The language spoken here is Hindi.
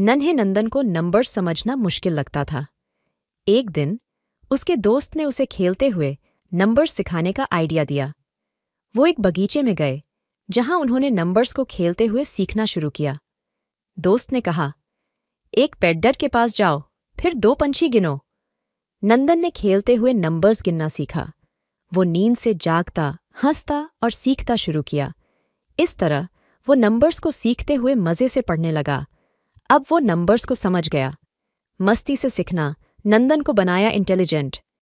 नन्हे नंदन को नंबर समझना मुश्किल लगता था एक दिन उसके दोस्त ने उसे खेलते हुए नंबर सिखाने का आइडिया दिया वो एक बगीचे में गए जहां उन्होंने नंबर्स को खेलते हुए सीखना शुरू किया दोस्त ने कहा एक पेडर के पास जाओ फिर दो पंछी गिनो नंदन ने खेलते हुए नंबर्स गिनना सीखा वो नींद से जागता हंसता और सीखता शुरू किया इस तरह वो नंबर्स को सीखते हुए मज़े से पढ़ने लगा अब वो नंबर्स को समझ गया मस्ती से सीखना नंदन को बनाया इंटेलिजेंट